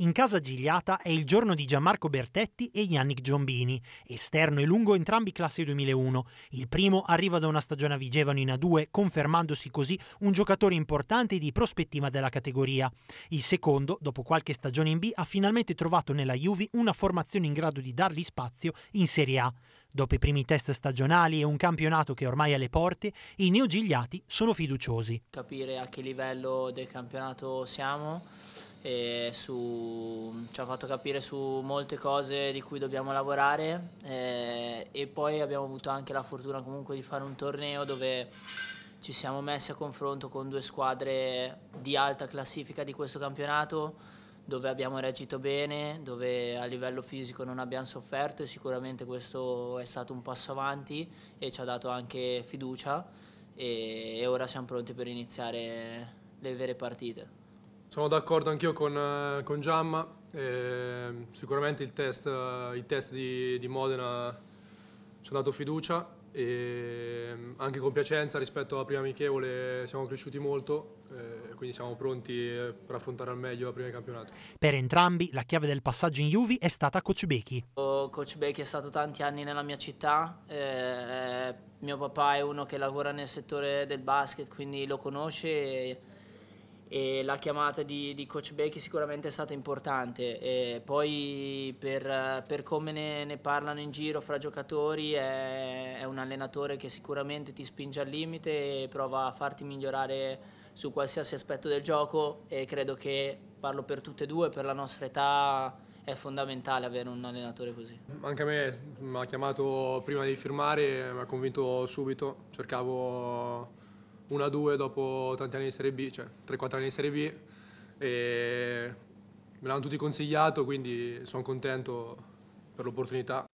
In casa Gigliata è il giorno di Gianmarco Bertetti e Yannick Giombini, esterno e lungo entrambi classe 2001. Il primo arriva da una stagione a Vigevano in A2, confermandosi così un giocatore importante di prospettiva della categoria. Il secondo, dopo qualche stagione in B, ha finalmente trovato nella Juve una formazione in grado di dargli spazio in Serie A. Dopo i primi test stagionali e un campionato che ormai è alle porte, i neogigliati sono fiduciosi. Capire a che livello del campionato siamo e su, ci ha fatto capire su molte cose di cui dobbiamo lavorare e, eh, e poi abbiamo avuto anche la fortuna comunque di fare un torneo dove ci siamo messi a confronto con due squadre di alta classifica di questo campionato dove abbiamo reagito bene, dove a livello fisico non abbiamo sofferto e sicuramente questo è stato un passo avanti e ci ha dato anche fiducia e, e ora siamo pronti per iniziare le vere partite. Sono d'accordo anch'io con, eh, con, Giamma, eh, sicuramente il test, eh, il test di, di, Modena ci ha dato fiducia e ehm, anche compiacenza rispetto alla prima amichevole siamo cresciuti molto, eh, quindi siamo pronti eh, per affrontare al meglio la prima di campionato. Per entrambi la chiave del passaggio in Juve è stata Coach Becchi. Oh, Coach Becchi è stato tanti anni nella mia città, eh, mio papà è uno che lavora nel settore del basket quindi lo conosce e la chiamata di, di Coach Becchi sicuramente è stata importante. E poi per, per come ne, ne, parlano in giro fra giocatori è, è, un allenatore che sicuramente ti spinge al limite e prova a farti migliorare su qualsiasi aspetto del gioco e credo che, parlo per tutte e due, per la nostra età è fondamentale avere un allenatore così. Anche a me mi ha chiamato prima di firmare, mi ha convinto subito, cercavo 1-2 dopo tanti anni di Serie B, cioè 3-4 anni di Serie B e me l'hanno tutti consigliato, quindi sono contento per l'opportunità.